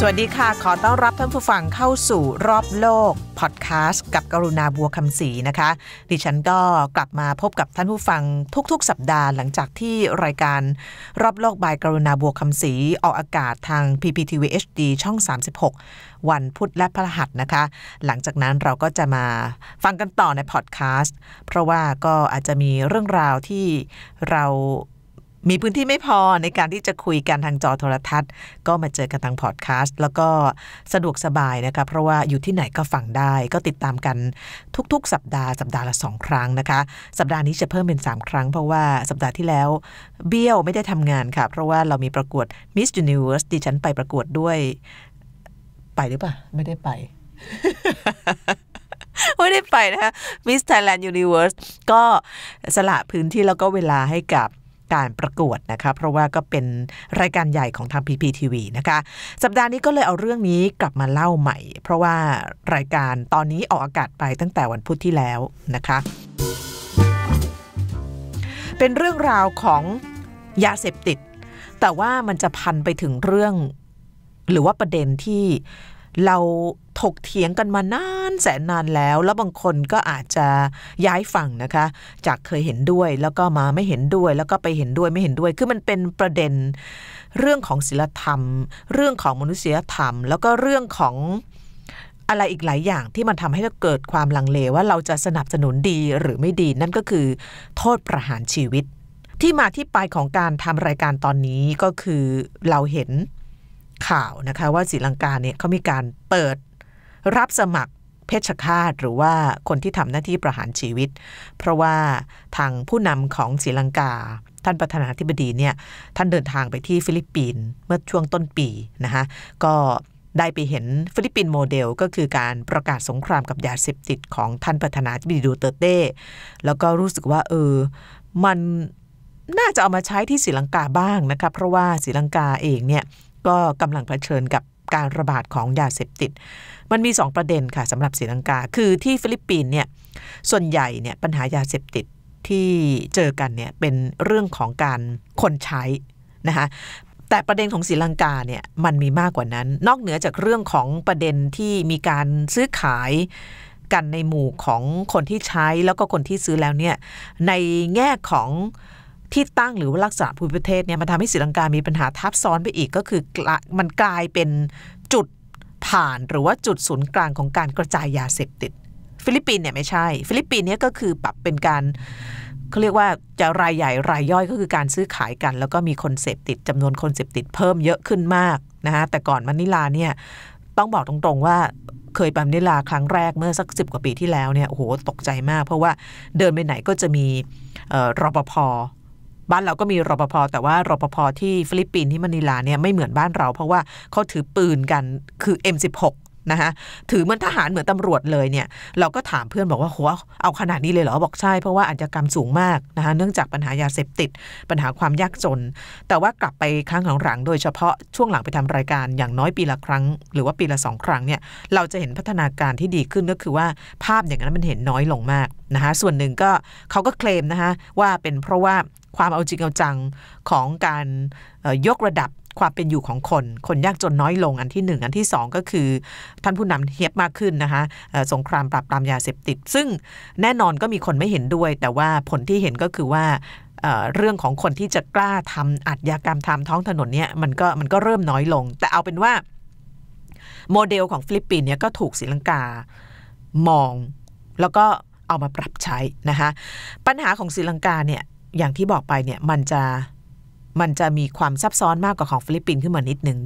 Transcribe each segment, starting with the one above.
สวัสดีค่ะ ขอต้อนรับท่านผู้ฟังเข้าสู่รอบโลกพอดแคสต์กับกรุณาบัวคำศรีนะคะ ดิฉันก็กลับมาพบกับท่านผู้ฟังทุกๆ สัปดาห์ หลังจากที่รายการรอบโลกบายกรุณาบัวคำศรีออกอากาศทาง PPTV HD ช่อง 36 วันพุธและพฤหัสนะคะ หลังจากนั้นเราก็จะมาฟังกันต่อในพอดแคสต์เพราะว่าก็อาจจะมีเรื่องราวที่เรามีพื้นที่ไม่พอในการที่จะคุยกันทางจอโทรทัศน์ ก็มาเจอกันทางพอดแคสต์แล้วก็สะดวกสบายนะคะเพราะว่าอยู่ที่ไหนก็ฟังได้ ก็ติดตามกันทุก ๆ สัปดาห์สัปดาห์ละ 2 ครั้งนะคะ สัปดาห์นี้จะเพิ่มเป็น 3 ครั้งเพราะว่าสัปดาห์ที่แล้วเบี้ยวไม่ได้ทำงานค่ะ เพราะว่าเรามีประกวด Miss Universe ดิฉันไปประกวดด้วย ไปหรือเปล่าไม่ได้ไป ไม่ได้ไปนะคะ Miss Thailand Universe ก็สละพื้นที่แล้วก็เวลาให้กับการประกวดนะคะเพราะว่าก็เป็นรายการใหญ่ของทาง PPTV นะคะสัปดาห์นี้ก็เลยเอาเรื่องนี้กลับมาเล่าใหม่ เพราะว่ารายการตอนนี้ออกอากาศไปตั้งแต่วันพุธที่แล้วนะคะ เป็นเรื่องราวของยาเสพติด แต่ว่ามันจะพันไปถึงเรื่องหรือว่าประเด็นที่เราถกเถียงกันมานานแสนนานแล้ว แล้วบางคนก็อาจจะย้ายฝั่งนะคะ จากเคยเห็นด้วยแล้วก็มาไม่เห็นด้วยแล้วก็ไปเห็นด้วยไม่เห็นด้วย คือมันเป็นประเด็นเรื่องของศิลธรรม เรื่องของมนุษยธรรม แล้วก็เรื่องของอะไรอีกหลายอย่างที่มันทำให้เราเกิดความลังเลว่าเราจะสนับสนุนดีหรือไม่ดีนั่นก็คือ โทษประหารชีวิต ที่มาที่ไปของการทำรายการตอนนี้ก็คือเราเห็นข่าวนะคะว่าศรีลังกาเนี่ยเขามีการเปิดรับสมัครเพชฌฆาตหรือว่าคนที่ทำหน้าที่ประหารชีวิต เพราะว่าทางผู้นำของศรีลังกาท่านประธานาธิบดีเนี่ยท่านเดินทางไปที่ฟิลิปปินส์เมื่อช่วงต้นปีนะคะก็ได้ไปเห็นฟิลิปปินส์โมเดลก็คือการประกาศสงครามกับยาเสพติดของท่านประธานาธิบดีดูเตเต้แล้วก็รู้สึกว่าเออมันน่าจะเอามาใช้ที่ศรีลังกาบ้างนะคะเพราะว่าศรีลังกาเองเนี่ย ก็กำลังเผชิญกับการระบาดของยาเสพติด มันมี 2 ประเด็นค่ะสำหรับศรีลังกา คือที่ฟิลิปปินส์เนี่ยส่วนใหญ่เนี่ยปัญหายาเสพติดที่เจอกันเนี่ย เป็นเรื่องของการคนใช้นะคะแต่ประเด็นของศรีลังกาเนี่ยมันมีมากกว่านั้น นอกเหนือจากเรื่องของประเด็นที่มีการซื้อขายกันในหมู่ของคนที่ใช้แล้วก็คนที่ซื้อแล้วเนี่ย ในแง่ของที่ตั้งหรือว่าลักษณะภูมิประเทศเนี่ยมันทำให้ศรีลังกามีปัญหาทับซ้อนไปอีกก็คือมันกลายเป็นจุดผ่านหรือว่าจุดศูนย์กลางของการกระจายยาเสพติด ฟิลิปปินเนี่ยไม่ใช่ ฟิลิปปินเนี่ยก็คือปรับเป็นการเขาเรียกว่าจะรายใหญ่รายย่อยก็คือการซื้อขายกัน แล้วก็มีคนเสพติด จำนวนคนเสพติดเพิ่มเยอะขึ้นมากนะฮะแต่ก่อนมันิลาเนี่ยต้องบอกตรงๆว่าเคยไปมนิลาครั้งแรกเมื่อสักสิบกว่าปีที่แล้วเนี่ยโอ้โหตกใจมาก เพราะว่าเดินไปไหนก็จะมีรปภบ้านเราก็มีรปภแต่ว่ารปภที่ฟิลิปปินส์ที่มะนิลาเนี่ยไม่เหมือนบ้านเรา เพราะว่าเขาถือปืนกันคือ M16 นะคะถือมันทหารเหมือนตำรวจเลยเนี่ยเราก็ถามเพื่อนบอกว่าหัวเอาขนาดนี้เลยเหรอบอกใช่เพราะว่าอาชญากรรมสูงมากนะคะเนื่องจากปัญหายาเสพติดปัญหาความยากจน แต่ว่ากลับไปครั้งหลังๆโดยเฉพาะช่วงหลังไปทำรายการอย่างน้อยปีละครั้ง หรือว่าปีละสองครั้งเนี่ยเราจะเห็นพัฒนาการที่ดีขึ้นก็คือว่าภาพอย่างนั้นมันเห็นน้อยลงมากนะคะส่วนหนึ่งก็เขาก็เคลมนะคะว่าเป็นเพราะว่าความเอาจริงเอาจังของการยกระดับความเป็นอยู่ของคน คนยากจนน้อยลงอันที่ 1 อันที่2ก็คือท่านผู้นำเฮียบมากขึ้นนะคะสงครามปราบปรามยาเสพติด ซึ่งแน่นอนก็มีคนไม่เห็นด้วย แต่ว่าผลที่เห็นก็คือว่าเรื่องของคนที่จะกล้าทำอัดญากรรมทำท้องถนนเนี่ยมันก็มันก็เริ่มน้อยลง แต่เอาเป็นว่าโมเดลของฟิลิปปินส์เนี่ยก็ถูกศรีลังกามองแล้วก็เอามาปรับใช้นะคะปัญหาของศรีลังกาเนี่ยอย่างที่บอกไปเนี่ยมันจะมันจะมีความซับซ้อนมากกว่าของฟิลิปปินส์ขึ้นมานิดหนึ่ง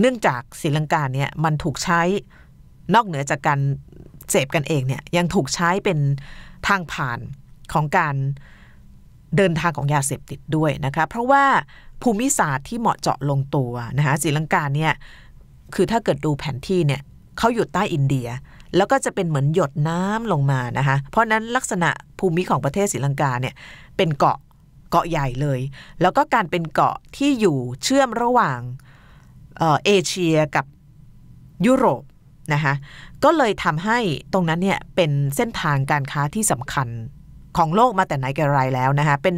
เนื่องจากศรีลังกาเนี่ยมันถูกใช้นอกเหนือจากการเสพกันเองเนี่ยยังถูกใช้เป็นทางผ่านของการเดินทางของยาเสพติดด้วยนะคะเพราะว่าภูมิศาสตร์ที่เหมาะเจาะลงตัวนะคะศรีลังกาเนี่ยคือถ้าเกิดดูแผนที่เนี่ยเขาอยู่ใต้อินเดียแล้วก็จะเป็นเหมือนหยดน้ำลงมา นะคะ เพราะนั้นลักษณะภูมิของประเทศศรีลังกาเนี่ย เป็นเกาะเกาะใหญ่เลย แล้วก็การเป็นเกาะที่อยู่เชื่อมระหว่างเอเอเชียกับยุโรปนะคะ ก็เลยทำให้ตรงนั้นเนี่ย เป็นเส้นทางการค้าที่สำคัญของโลกมาแต่ไหนแต่ไรแล้วนะคะเป็น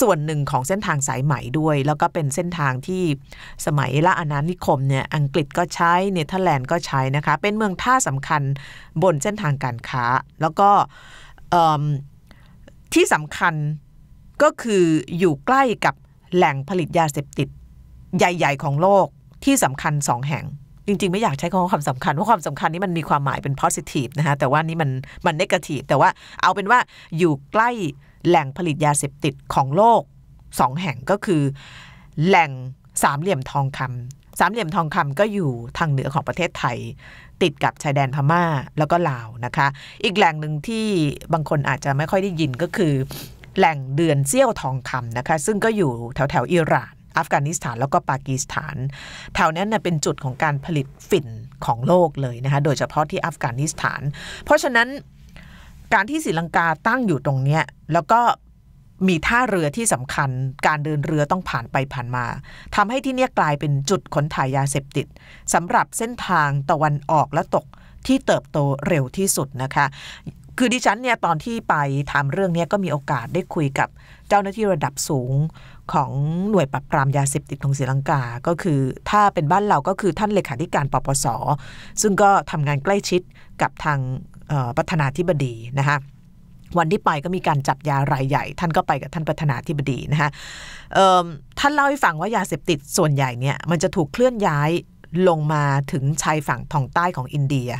ส่วนหนึ่งของเส้นทางสายใหม่ด้วย แล้วก็เป็นเส้นทางที่สมัย ละอาณานิคมเนี่ยอังกฤษก็ใช้เนเธอร์แลนด์ก็ใช้นะคะเป็นเมืองท่าสำคัญบนเส้นทางการค้า แล้วก็ที่สำคัญก็คืออยู่ใกล้กับแหล่งผลิตยาเสพติดใหญ่ๆ ของโลกที่สำคัญสองแห่งจริง ๆ ไม่อยากใช้คำว่าความสำคัญเพราะความสำคัญนี้มันมีความหมายเป็น positive นะคะแต่ว่านี่มันมันน e g a t i v e แต่ว่าเอาเป็นว่าอยู่ใกล้แหล่งผลิตยาเสพติดของโลกสองแห่งก็คือแหล่งสามเหลี่ยมทองคำ สามเหลี่ยมทองคำก็อยู่ทางเหนือของประเทศไทยติดกับชายแดนพม่าแล้วก็ลาวนะคะ อีกแหล่งหนึ่งที่บางคนอาจจะไม่ค่อยได้ยินก็คือ แหล่งเดือนเซี่ยวทองคำนะคะซึ่งก็อยู่แถวแถวอิหร่านอัฟกานิสถานแล้วก็ปากีสถาน แถวนั้นเป็นจุดของการผลิตฝิ่นของโลกเลยนะคะโดยเฉพาะที่อัฟกานิสถาน เพราะฉะนั้นการที่ศรีลังกาตั้งอยู่ตรงเนี้ยแล้วก็มีท่าเรือที่สำคัญ การเดินเรือต้องผ่านไปผ่านมา ทำให้ที่นี่กลายเป็นจุดขนถ่ายยาเสพติด สำหรับเส้นทางตะวันออกและตกที่เติบโตเร็วที่สุดนะคะคือดิฉันเนี่ยตอนที่ไปถามเรื่องนี้ก็มีโอกาสได้คุยกับเจ้าหน้าที่ระดับสูงของหน่วยปรับปรามยาเสพติดของศรีลังกาก็คือ ถ้าเป็นบ้านเราก็คือท่านเลขาธิการปปส ซึ่งก็ทำงานใกล้ชิดกับทางประธานาธิบดีนะคะวันที่ไปก็มีการจับยารายใหญ่ ท่านก็ไปกับท่านประธานาธิบดีนะคะท่านเล่าให้ฟังว่ายาเสพติดส่วนใหญ่เนี่ยมันจะถูกเคลื่อนย้ายลงมาถึงชายฝั่งทางใต้ของอินเดีย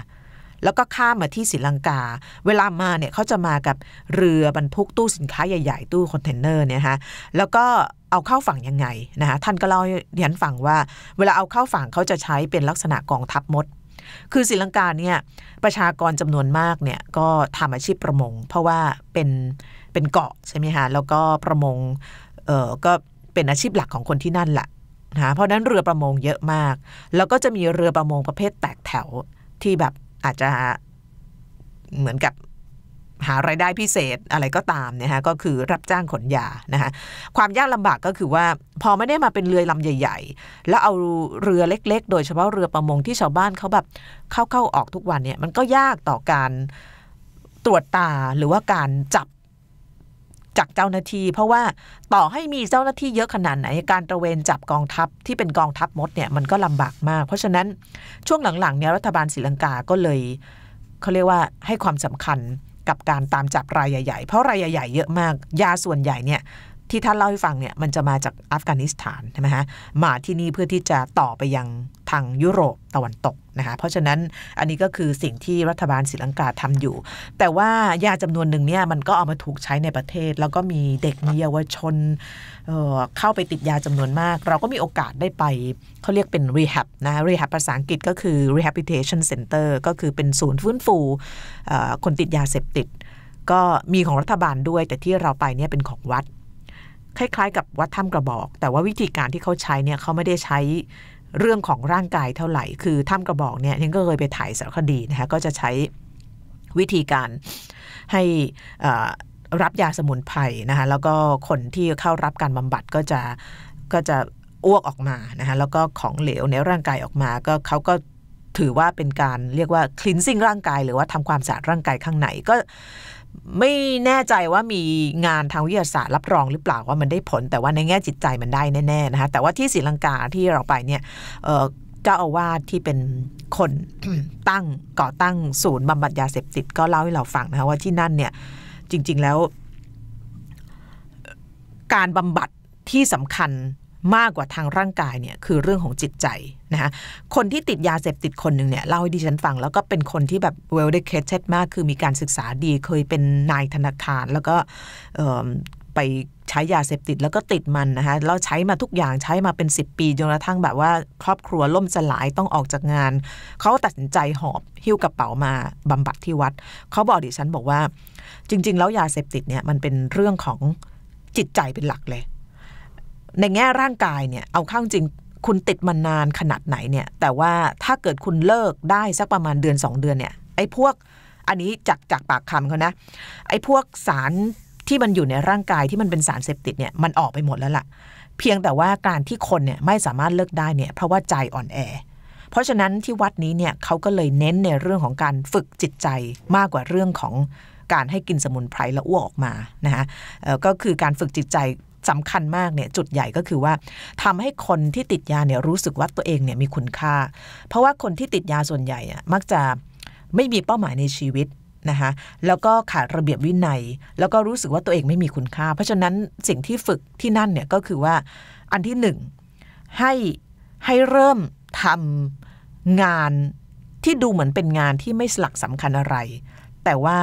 แล้วก็ข้ามมาที่ศรีลังกา เวลามาเนี่ยเขาจะมากับเรือบรรทุกตู้สินค้าใหญ่ ๆ ตู้คอนเทนเนอร์เนี่ยฮะ แล้วก็เอาเข้าฝั่งยังไงนะคะท่านก็เล่าเรียนฟังว่า เวลาเอาเข้าฝั่งเขาจะใช้เป็นลักษณะกองทัพมด คือศรีลังกาเนี่ยประชากรจำนวนมากเนี่ยก็ทำอาชีพประมงเพราะว่าเป็นเป็นเกาะใช่ไหมฮะ แล้วก็ประมง เอ่อ ก็เป็นอาชีพหลักของคนที่นั่นแหละนะเพราะนั้นเรือประมงเยอะมาก แล้วก็จะมีเรือประมงประเภทแตกแถวที่แบบอาจจะเหมือนกับหารายได้พิเศษอะไรก็ตามนะฮะก็คือรับจ้างขนยา นะคะความยากลำบากก็คือว่าพอไม่ได้มาเป็นเรือลำใหญ่ๆ แล้วเอาเรือเล็กๆโดยเฉพาะเรือประมงที่ชาวบ้านเขาแบบเข้าๆออกทุกวันเนี่ยมันก็ยากต่อการตรวจตาหรือว่าการจับจากเจ้าหน้าที่เพราะว่าต่อให้มีเจ้าหน้าที่เยอะขนาดไหนการตระเวนจับกองทัพที่เป็นกองทัพมดเนี่ยมันก็ลำบากมาก เพราะฉะนั้น ช่วงหลังๆเนี่ยรัฐบาลศรีลังกาก็เลยเขาเรียกว่าให้ความสำคัญกับการตามจับรายใหญ่ๆเพราะรายใหญ่ๆเยอะมากยาส่วนใหญ่เนี่ยที่ท่านเล่าให้ฟังเนี่ยมันจะมาจากอัฟกานิสถานใช่ไหมฮะมาที่นี่เพื่อที่จะต่อไปยังทางยุโรปตะวันตกนะคะเพราะฉะนั้นอันนี้ก็คือสิ่งที่รัฐบาลศรีลังกาทำอยู่ แต่ว่ายาจำนวนหนึ่งเนี่ยมันก็เอามาถูกใช้ในประเทศ แล้วก็มีเด็กมีเยาวชนเเข้าไปติดยาจำนวนมาก เราก็มีโอกาสได้ไปเขาเรียกเป็น rehab นะ rehab ภาษาอังกฤษก็คือ rehabilitation center ก็คือเป็นศูนย์ฟื้นฟูคนติดยาเสพติด ก็มีของรัฐบาลด้วย แต่ที่เราไปเนี่ยเป็นของวัดคล้ายๆกับวัดถ้ำกระบอก แต่ว่าวิธีการที่เขาใช้เนี่ยเขาไม่ได้ใช้เรื่องของร่างกายเท่าไหร่ คือถ้ำกระบอกเนี่ยยังก็เคยไปถ่ายสารคดีนะคะก็จะใช้วิธีการให้รับยาสมุนไพรนะคะแล้วก็คนที่เข้ารับการบำบัดก็จะก็จะอ้วกออกมานะคะแล้วก็ของเหลวในร่างกายออกมาก็เขาก็ถือว่าเป็นการเรียกว่าคลินซิ่งร่างกาย หรือว่าทำความสะอาดร่างกายข้างในก็ไม่แน่ใจว่ามีงานทางวิทยาศาสตร์รับรองหรือเปล่าว่ามันได้ผล แต่ว่าในแง่จิตใจมันได้แน่ๆนะคะแต่ว่าที่ศรีลังกาที่เราไปเนี่ยเจ้าอาวาสที่เป็นคนตั้งก่อตั้งศูนย์บำบัดยาเสพติดก็เล่าให้เราฟังนะคะว่าที่นั่นเนี่ยจริงๆแล้วการบำบัดที่สำคัญมากกว่าทางร่างกายเนี่ยคือเรื่องของจิตใจนะคะคนที่ติดยาเสพติดคนหนึ่งเนี่ย เล่าให้ดิฉันฟัง แล้วก็เป็นคนที่แบบ well educated มาก คือมีการศึกษาดี เคยเป็นนายธนาคารแล้วก็ไปใช้ยาเสพติดแล้วก็ติดมันนะคะแล้วใช้มาทุกอย่างใช้มาเป็น 10 ปีจนกระทั่งแบบว่าครอบครัวล่มสลายต้องออกจากงาน เขาตัดสินใจหอบหิ้วกระเป๋ามาบำบัดที่วัดเขาบอกดิฉันบอกว่าจริงๆแล้วยาเสพติดเนี่ยมันเป็นเรื่องของจิตใจเป็นหลักเลย ในแง่ร่างกายเนี่ยเอาข้างจริงคุณติดมันนานขนาดไหนเนี่ยแต่ว่าถ้าเกิดคุณเลิกได้สักประมาณเดือน 2 เดือนเนี่ยไอ้พวกอันนี้จากจากปากคำเขานะไอ้พวกสารที่มันอยู่ในร่างกายที่มันเป็นสารเสพติดเนี่ยมันออกไปหมดแล้วล่ะ เพียงแต่ว่าการที่คนเนี่ยไม่สามารถเลิกได้เนี่ยเพราะว่าใจอ่อนแอ เพราะฉะนั้นที่วัดนี้เนี่ยเขาก็เลยเน้นในเรื่องของการฝึกจิตใจมากกว่าเรื่องของการให้กินสมุนไพรแล้วอ้วกออกมานะคะก็คือการฝึกจิตใจสำคัญมากเนี่ยจุดใหญ่ก็คือว่าทำให้คนที่ติดยาเนี่ยรู้สึกว่าตัวเองเนี่ยมีคุณค่า เพราะว่าคนที่ติดยาส่วนใหญ่อะมักจะไม่มีเป้าหมายในชีวิตนะคะแล้วก็ขาดระเบียบวินัย แล้วก็รู้สึกว่าตัวเองไม่มีคุณค่า เพราะฉะนั้นสิ่งที่ฝึกที่นั่นเนี่ยก็คือว่าอันที่หนึ่งให้ให้เริ่มทำงานที่ดูเหมือนเป็นงานที่ไม่สลักสาคัญอะไร แต่ว่า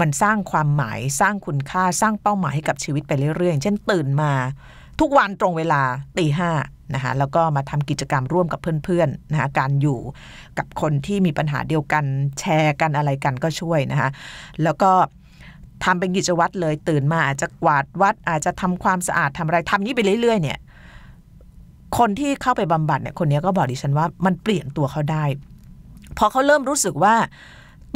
มันสร้างความหมายสร้างคุณค่าสร้างเป้าหมายให้กับชีวิตไปเรื่อยๆเช่นตื่นมาทุกวันตรงเวลาตีห้านะคะแล้วก็มาทำกิจกรรมร่วมกับเพื่อนๆนะคะการอยู่กับคนที่มีปัญหาเดียวกันแชร์กันอะไรกันก็ช่วยนะคะแล้วก็ทำเป็นกิจวัตรเลยตื่นมาอาจจะกวาดวัดอาจจะทำความสะอาดทำอะไรทำนี้ไปเรื่อยๆเนี่ยคนที่เข้าไปบำบัดเนี่ยคนนี้ก็บอกดิฉันว่ามันเปลี่ยนตัวเขาได้พอเขาเริ่มรู้สึกว่า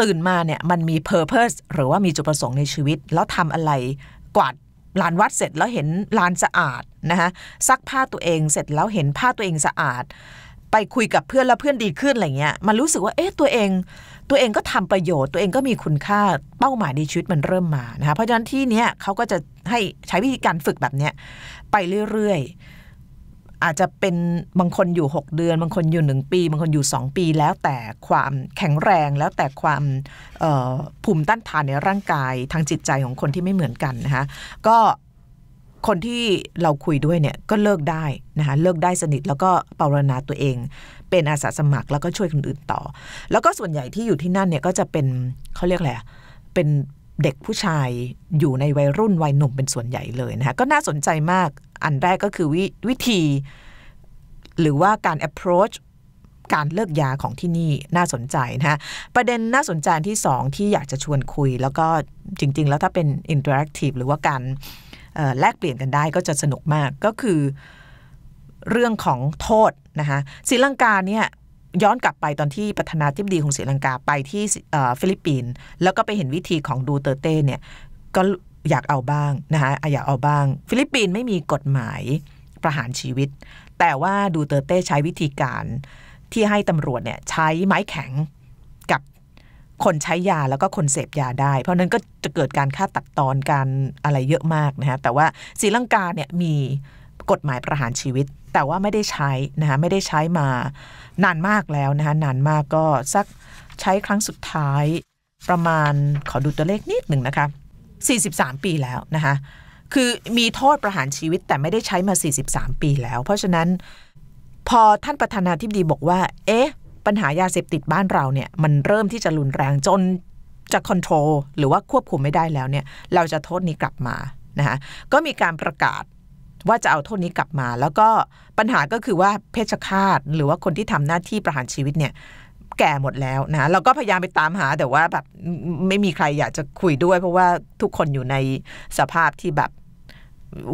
ตื่นมาเนี่ยมันมีเพอร์เพสหรือว่ามีจุดประสงค์ในชีวิต แล้วทำอะไรกวาดลานวัดเสร็จแล้วเห็นลานสะอาดนะคะซักผ้าตัวเองเสร็จแล้วเห็นผ้าตัวเองสะอาด ไปคุยกับเพื่อนแล้วเพื่อนดีขึ้นอะไรเงี้ยมันรู้สึกว่าเอ๊ะตัวเอง ตัวเองก็ทำประโยชน์ตัวเองก็มีคุณค่าเป้าหมายในชีวิตมันเริ่มมานะคะเพราะฉะนั้นที่เนี้ยเขาก็จะให้ใช้วิธีการฝึกแบบเนี้ยไปเรื่อย ๆอาจจะเป็นบางคนอยู่ 6 เดือน บางคนอยู่ 1 ปี บางคนอยู่ 2 ปี แล้วแต่ความแข็งแรงแล้วแต่ความภูมิต้านทานในร่างกายทางจิตใจของคนที่ไม่เหมือนกันนะคะก็คนที่เราคุยด้วยเนี่ยก็เลิกได้นะคะเลิกได้สนิทแล้วก็ปรณนาตัวเองเป็นอาสาสมัครแล้วก็ช่วยคนอื่นต่อ แล้วก็ส่วนใหญ่ที่อยู่ที่นั่นเนี่ยก็จะเป็นเขาเรียกอะไรเป็นเด็กผู้ชายอยู่ในวัยรุ่นวัยหนุ่มเป็นส่วนใหญ่เลยนะคะก็น่าสนใจมากอันแรกก็คือววิธี หรือว่าการ approach การเลิกยาของที่นี่น่าสนใจนะคะประเด็นน่าสนใจที่สองที่อยากจะชวนคุย แล้วก็จริง ๆแล้วถ้าเป็น interactive หรือว่าการแลกเปลี่ยนกันได้ก็จะสนุกมากก็คือ เรื่องของโทษนะคะศิลังกาเนี่ยย้อนกลับไปตอนที่ประธานาธิบดีของศรีลังกาไปที่ฟิลิปปินส์แล้วก็ไปเห็นวิธีของดูเตอร์เต้เนี่ย ก็อยากเอาบ้างนะคะอยากเอาบ้าง ฟิลิปปินส์ไม่มีกฎหมายประหารชีวิต แต่ว่าดูเตอร์เต้ใช้วิธีการที่ให้ตำรวจเนี่ยใช้ไม้แข็งกับคนใช้ยาแล้วก็คนเสพยาได้ เพราะนั้นก็จะเกิดการฆ่าตัดตอนการอะไรเยอะมากนะฮะแต่ว่าศรีลังกาเนี่ยมีกฎหมายประหารชีวิตแต่ว่าไม่ได้ใช้นะคะไม่ได้ใช้มานานมากแล้วนะคะนานมากก็สักใช้ครั้งสุดท้ายประมาณขอดูตัวเลขนิดหนึ่งนะคะ43 ปีแล้วนะคะคือมีโทษประหารชีวิตแต่ไม่ได้ใช้มา 43 ปีแล้วเพราะฉะนั้นพอท่านประธานาธิบดีบอกว่าเอ๊ะปัญหายาเสพติดบ้านเราเนี่ยมันเริ่มที่จะรุนแรงจนจะคอนโทรลหรือว่าควบคุมไม่ได้แล้วเนี่ย เราจะโทษนี้กลับมานะคะก็มีการประกาศว่าจะเอาโทษนี้กลับมา แล้วก็ปัญหาก็คือว่าเพชฌฆาต หรือว่าคนที่ทำหน้าที่ประหารชีวิตเนี่ย แก่หมดแล้วนะเราก็พยายามไปตามหาแต่ว่าแบบไม่มีใครอยากจะคุยด้วย เพราะว่าทุกคนอยู่ในสภาพที่แบบ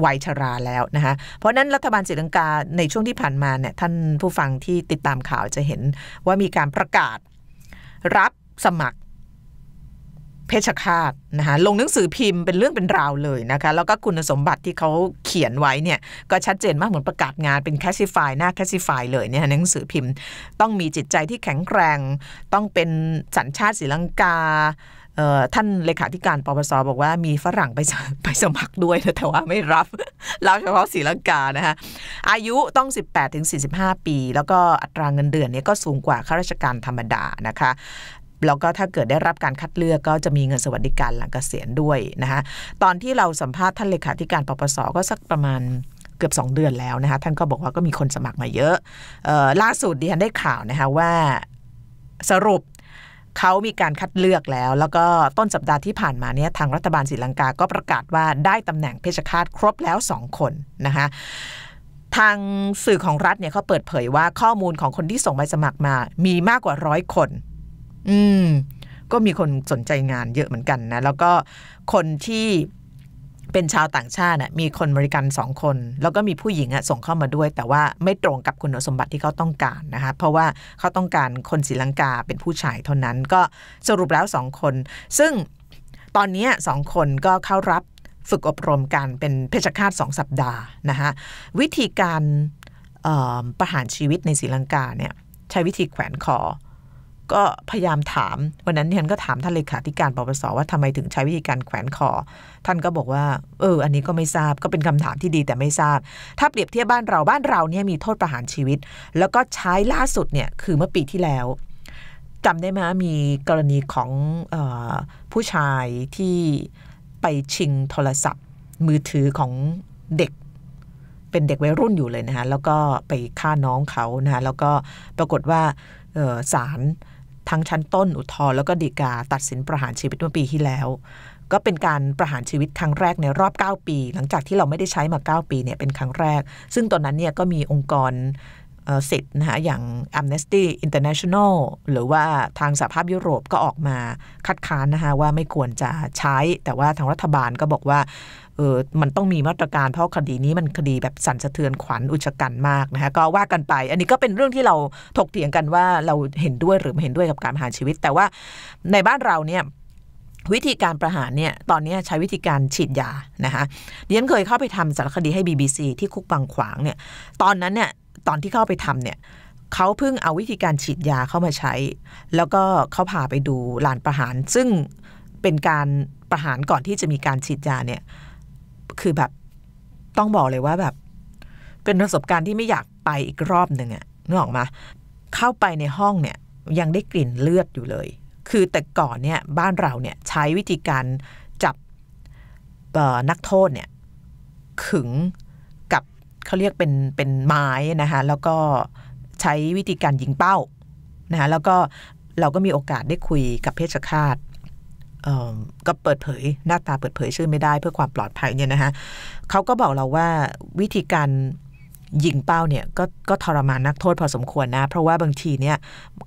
วัยชราแล้วนะคะเพราะนั้นรัฐบาลศรีลังกาในช่วงที่ผ่านมาเนี่ยท่านผู้ฟังที่ติดตามข่าวจะเห็นว่ามีการประกาศรับสมัครเพชฌฆาตนะคะลงหนังสือพิมพ์เป็นเรื่องเป็นราวเลยนะคะ แล้วก็คุณสมบัติที่เขาเขียนไว้เนี่ย ก็ชัดเจนมากเหมือนประกาศงานเป็นแคชซิฟายหน้าแคชซิฟายเลยเนี่ยหนังสือพิมพ์ต้องมีจิตใจที่แข็งแกร่งต้องเป็นสัญชาติศรีลังกา ท่านเลขาธิการปปสบอกว่ามีฝรั่งไปไปสมัครด้วยแต่ว่าไม่รับรับเฉพาะศรีลังกานะคะอายุต้อง 18-45 ปี แล้วก็อัตราเงินเดือนเนี่ยก็สูงกว่าข้าราชการธรรมดานะคะแล้วก็ถ้าเกิดได้รับการคัดเลือกก็จะมีเงินสวัสดิการหลังเกษียณด้วยนะคะตอนที่เราสัมภาษณ์ท่านเลขาธิการปปสก็สักประมาณเกือบ 2 เดือนแล้วนะคะท่านก็บอกว่าก็มีคนสมัครมาเยอะออล่าสุดดิฉันได้ข่าวนะคะว่าสรุปเขามีการคัดเลือกแล้ว แล้วก็ต้นสัปดาห์ที่ผ่านมาเนี้ยทางรัฐบาลศรีลังกาก็ประกาศว่าได้ตำแหน่งเพชฌฆาตครบแล้ว 2 คนนะคะทางสื่อของรัฐเนี่ยเขาเปิดเผยว่าข้อมูลของคนที่ส่งใบสมัครมา มีมากกว่าร้อยคนอืมก็มีคนสนใจงานเยอะเหมือนกันนะ แล้วก็คนที่เป็นชาวต่างชาติมีคนบริการสองคน แล้วก็มีผู้หญิงส่งเข้ามาด้วย แต่ว่าไม่ตรงกับคุณสมบัติที่เขาต้องการนะคะเพราะว่าเขาต้องการคนศรีลังกาเป็นผู้ชายเท่านั้นก็สรุปแล้วสองคน ซึ่งตอนนี้สองคนก็เข้ารับฝึกอบรมการเป็นเพชฌฆาตสองสัปดาห์นะคะวิธีการประหารชีวิตในศรีลังกาเนี่ยใช้วิธีแขวนคอก็พยายามถามวันนั้นท่านก็ถามท่านเลขาธิการปปสว่าทำไมถึงใช้วิธีการแขวนคอท่านก็บอกว่าเอออันนี้ก็ไม่ทราบก็เป็นคำถามที่ดีแต่ไม่ทราบ ถ้าเปรียบเทียบบ้านเราบ้านเราเนี่ยมีโทษประหารชีวิต แล้วก็ใช้ล่าสุดเนี่ยคือเมื่อปีที่แล้วจำได้ไหมมีกรณีของออผู้ชายที่ไปชิงโทรศัพท์ มือถือของเด็ก เป็นเด็กวัยรุ่นอยู่เลยนะคะแล้วก็ไปฆ่าน้องเขานะฮะแล้วก็ปรากฏว่าศาลทั้งชั้นต้นอุทธรแล้วก็ฎีกา ตัดสินประหารชีวิตเมื่อปีที่แล้ว ก็เป็นการประหารชีวิตครั้งแรกในรอบ 9 ปี หลังจากที่เราไม่ได้ใช้มา 9 ปีเนี่ยเป็นครั้งแรก ซึ่งตอนนั้นเนี่ยก็มีองค์กรสิทธิ์นะคะอย่าง Amnesty International หรือว่าทางสหภาพยุโรปก็ออกมาคัดค้านนะคะว่าไม่ควรจะใช้ แต่ว่าทางรัฐบาลก็บอกว่าเออมันต้องมีมาตรการเพราะคดีนี้มันคดีแบบสั่นสะเทือนขวัญอุชกันมากนะคะก็ว่ากันไป อันนี้ก็เป็นเรื่องที่เราถกเถียงกันว่าเราเห็นด้วยหรือไม่เห็นด้วยกับการประหารชีวิต แต่ว่าในบ้านเราเนี่ยวิธีการประหารเนี่ยตอนนี้ใช้วิธีการฉีดยานะคะดียนเคยเข้าไปทำสารคดีให้ BBC ที่คุกบางขวางเนี่ย ตอนนั้นเนี่ยตอนที่เข้าไปทำเนี่ยเขาเพิ่งเอาวิธีการฉีดยาเข้ามาใช้ แล้วก็เขาพาไปดูลานประหาร ซึ่งเป็นการประหารก่อนที่จะมีการฉีดยาเนี่ย คือแบบต้องบอกเลยว่าแบบเป็นประสบการณ์ที่ไม่อยากไปอีกรอบหนึ่งอะนึกออกมาเข้าไปในห้องเนี่ยยังได้กลิ่นเลือดอยู่เลย คือแต่ก่อนเนี่ย บ้านเราเนี่ยใช้วิธีการจับนักโทษเนี่ยขึงเขาเรียกเป็นเป็นไม้นะคะแล้วก็ใช้วิธีการยิงเป้านะคะแล้วก็ เราก็มีโอกาสได้คุยกับเพชฌฆาตก็เปิดเผยหน้าตาเปิดเผยชื่อไม่ได้เพื่อความปลอดภัยเนี่ยนะคะเขาก็บอกเราว่าวิธีการยิงเป้าเนี่ยก็ก็ทรมานนักโทษพอสมควรนะ เพราะว่าบางทีเนี่ย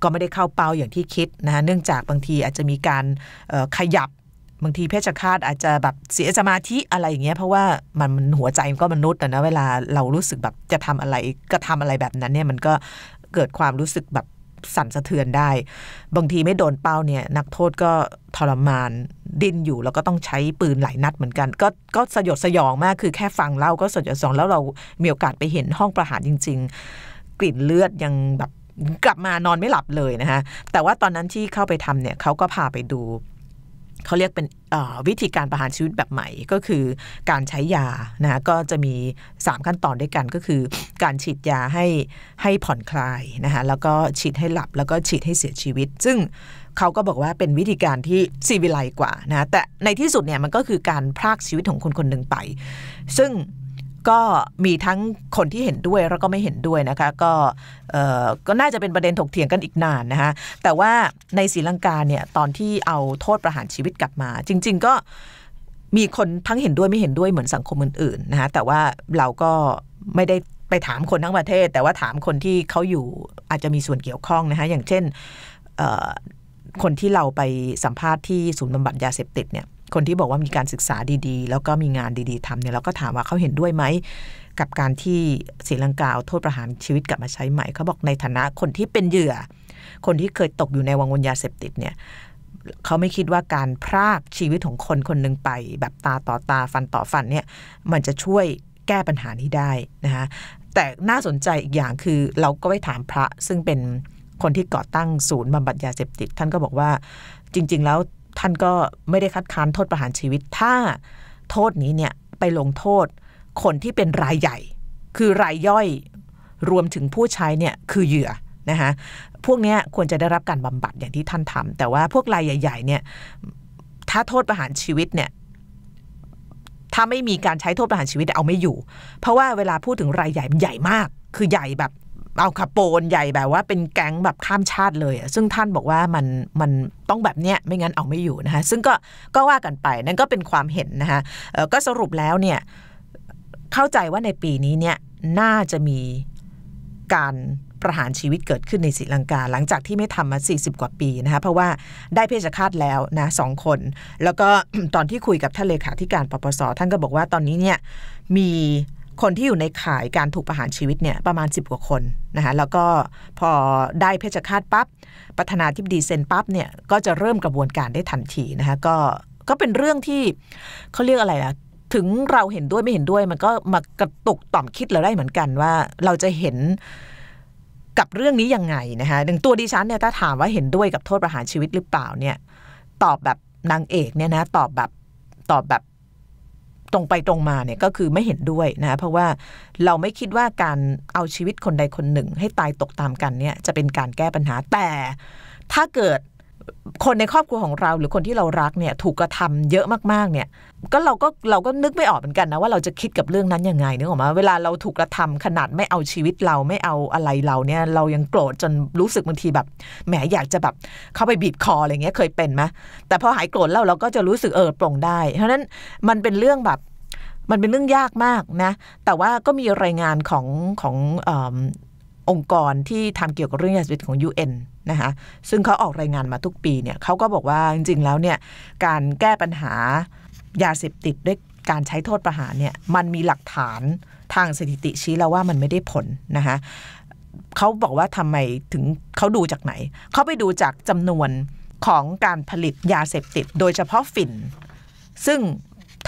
ก็ไม่ได้เข้าเป้าอย่างที่คิดนะคะเนื่องจากบางทีอาจจะมีการขยับบางทีเพชฌฆาตอาจจะแบบเสียสมาธิอะไรอย่างเงี้ยเพราะว่ามันหัวใจมันก็มนุษย์นะ เวลาเรารู้สึกแบบจะทำอะไรก็ทำอะไรแบบนั้นเนี่ย มันก็เกิดความรู้สึกแบบ สั่นสะเทือนได้ บางทีไม่โดนเป้าเนี่ยนักโทษก็ทรมานดิ้นอยู่ แล้วก็ต้องใช้ปืนหลายนัดเหมือนกัน ก็ก็สยดสยองมากคือแค่ฟังเล่าก็สยดสยองแล้วเรามีโอกาสไปเห็นห้องประหารจริง ๆ กลิ่นเลือดยังแบบกลับมานอนไม่หลับเลยนะคะแต่ว่าตอนนั้นที่เข้าไปทำเนี่ยเขาก็พาไปดูเขาเรียกเป็นวิธีการประหารชีวิตแบบใหม่ก็คือการใช้ยานะก็จะมี 3 ขั้นตอนด้วยกันก็คือ การฉีดยาให้ให้ผ่อนคลายนะคะแล้วก็ฉีดให้หลับแล้วก็ฉีดให้เสียชีวิต ซึ่งเขาก็บอกว่าเป็นวิธีการที่ซีวิไลกว่านะแต่ในที่สุดเนี่ยมันก็คือการพรากชีวิตของคนคนหนึ่งไป ซึ่งก็มีทั้งคนที่เห็นด้วยแล้วก็ไม่เห็นด้วยนะคะก็ก็น่าจะเป็นประเด็นถกเถียงกันอีกนานนะคะแต่ว่าในศรีลังกาเนี่ยตอนที่เอาโทษประหารชีวิตกลับมา จริงๆก็มีคนทั้งเห็นด้วยไม่เห็นด้วยเหมือนสังคมอื่นๆนะคะแต่ว่าเราก็ไม่ได้ไปถามคนทั้งประเทศ แต่ว่าถามคนที่เขาอยู่อาจจะมีส่วนเกี่ยวข้องนะคะอย่างเช่นคนที่เราไปสัมภาษณ์ที่ศูนย์บำบัดยาเสพติดเนี่ยคนที่บอกว่ามีการศึกษาดีๆ แล้วก็มีงานดีๆทำเนี่ยเราก็ถามว่าเขาเห็นด้วยไหมกับการที่ศรีลังกาเอาโทษประหารชีวิตกลับมาใช้ใหม่เขาบอกในฐานะคนที่เป็นเหยื่อ คนที่เคยตกอยู่ในวงวนยาเสพติดเนี่ยเขาไม่คิดว่าการพรากชีวิตของคนคนหนึ่งไปแบบตาต่อตาฟันต่อฟันเนี่ย มันจะช่วยแก้ปัญหานี้ได้นะคะแต่น่าสนใจอีกอย่างคือเราก็ไปถามพระซึ่งเป็นคนที่ก่อตั้งศูนย์บำบัดยาเสพติดท่านก็บอกว่าจริงๆแล้วท่านก็ไม่ได้คัดค้านโทษประหารชีวิต ถ้าโทษนี้เนี่ยไปลงโทษคนที่เป็นรายใหญ่ คือรายย่อย รวมถึงผู้ใช้เนี่ยคือเหยื่อนะคะพวกนี้ควรจะได้รับการบำบัดอย่างที่ท่านทำแต่ว่าพวกรายใหญ่ๆเนี่ย ถ้าโทษประหารชีวิตเนี่ย ถ้าไม่มีการใช้โทษประหารชีวิตเอาไม่อยู่ เพราะว่าเวลาพูดถึงรายใหญ่ใหญ่มาก คือใหญ่แบบเอาคาโปนใหญ่แบบว่าเป็นแก๊งแบบข้ามชาติเลย ซึ่งท่านบอกว่ามันมันต้องแบบเนี้ยไม่งั้นเอาไม่อยู่นะคะซึ่งก็ก็ว่ากันไป นั่นก็เป็นความเห็นนะคะก็สรุปแล้วเนี่ย เข้าใจว่าในปีนี้เนี่ยน่าจะมีการประหารชีวิตเกิดขึ้นในศรีลังกา หลังจากที่ไม่ทำามา 40 กว่าปีนะคะเพราะว่าได้เพศคาตแล้วนะสองคน แล้วก็ตอนที่คุยกับท่านเลขาธิการปปสท่านก็บอกว่าตอนนี้เนี่ยมีคนที่อยู่ในข่ายการถูกประหารชีวิตเนี่ยประมาณ 10กว่าคนนะคะแล้วก็พอได้เพชฌฆาตปับ๊บประธานาธิบดีเซ็นปั๊บเนี่ยก็จะเริ่มกระบวนการได้ทันทีนะคะก็ก็เป็นเรื่องที่เขาเรียกอะไรอะถึงเราเห็นด้วยไม่เห็นด้วยมันก็มากระตุกต่อมคิดเราได้เหมือนกันว่าเราจะเห็นกับเรื่องนี้ยังไงนะคะดังตัวดิฉันเนี่ยถ้าถามว่าเห็นด้วยกับโทษประหารชีวิตหรือเปล่าเนี่ยตอบแบบนางเอกเนี่ยนะตอบแบบตอบแบบตรงไปตรงมาเนี่ยก็คือไม่เห็นด้วยนะ เพราะว่าเราไม่คิดว่าการเอาชีวิตคนใดคนหนึ่งให้ตายตกตามกันเนี่ย จะเป็นการแก้ปัญหา แต่ถ้าเกิดคนในครอบครัวของเราหรือคนที่เรารักเนี่ยถูกกระทำเยอะมากๆเนี่ย ก็เราก็เราก็นึกไม่ออกเหมือนกันนะว่าเราจะคิดกับเรื่องนั้นยังไงนึกออกมาเวลาเราถูกกระทำขนาดไม่เอาชีวิตเราไม่เอาอะไรเราเนี่ยเรายังโกรธจนรู้สึกบางทีแบบแหมอยากจะแบบเข้าไปบีบคออะไรเงี้ยเคยเป็นไหมแต่พอหายโกรธแล้วเราก็จะรู้สึกเออปร่งได้เพราะนั้นมันเป็นเรื่องแบบมันเป็นเรื่องยากมากนะแต่ว่าก็มีรายงานของขององค์กรที่ทาเกี่ยวกับเรื่องยาเสพติดของ UN นะคะซึ่งเขาออกรายงานมาทุกปีเนี่ยเขาก็บอกว่าจริงๆแล้วเนี่ย การแก้ปัญหา ยาเสพติดด้วยการใช้โทษประหารเนี่ย มันมีหลักฐานทางสถิติชี้แล้วว่ามันไม่ได้ผลนะคะเขาบอกว่าทำไมถึงเขาดูจากไหน เขาไปดูจากจำนวนของการผลิตยาเสพติดโดยเฉพาะฝิ่น ซึ่ง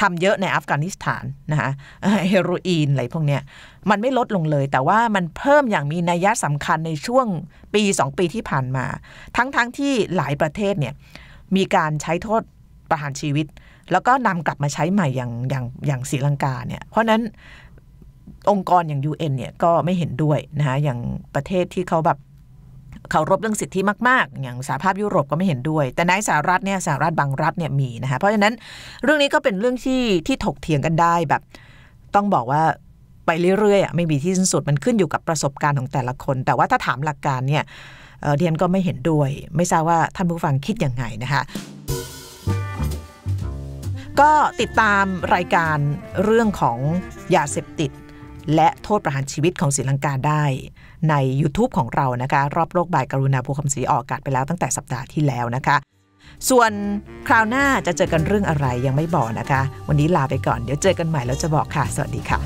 ทำเยอะในอัฟกานิสถาน นะคะเฮโรอีน อะไรพวกเนี้ยมันไม่ลดลงเลย แต่ว่ามันเพิ่มอย่างมีนัยสำคัญในช่วงปี 2 ปีที่ผ่านมา ทั้งๆทที่หลายประเทศเนี่ย มีการใช้โทษประหารชีวิต แล้วก็นำกลับมาใช้ใหม่อย่างอย่างอย่างศรีลังกา เนี่ย เพราะนั้นองค์กรอย่าง UN เนี่ยก็ไม่เห็นด้วย นะคะอย่างประเทศที่เขาแบบเคารพเรื่องสิทธิมากๆ อย่างสหภาพยุโรปก็ไม่เห็นด้วย แต่ในสหรัฐเนี่ยสหรัฐบางรัฐเนี่ยมีนะคะเพราะฉะนั้นเรื่องนี้ก็เป็นเรื่องที่ที่ถกเถียงกันได้แบบต้องบอกว่าไปเรื่อยๆ ไม่มีที่สิ้นสุดมันขึ้นอยู่กับประสบการณ์ของแต่ละคน แต่ว่าถ้าถามหลักการเนี่ยเดียนก็ไม่เห็นด้วย ไม่ทราบว่าท่านผู้ฟังคิดยังไงนะคะก็ติดตามรายการเรื่องของยาเสพติด และโทษประหารชีวิตของศรีลังกาได้ใน YouTube ของเรานะคะ รอบโลกบายกรุณาภูคำศรีออกอากาศไปแล้วตั้งแต่สัปดาห์ที่แล้วนะคะ ส่วนคราวหน้าจะเจอกันเรื่องอะไรยังไม่บอกนะคะ วันนี้ลาไปก่อนเดี๋ยวเจอกันใหม่แล้วจะบอกค่ะ สวัสดีค่ะ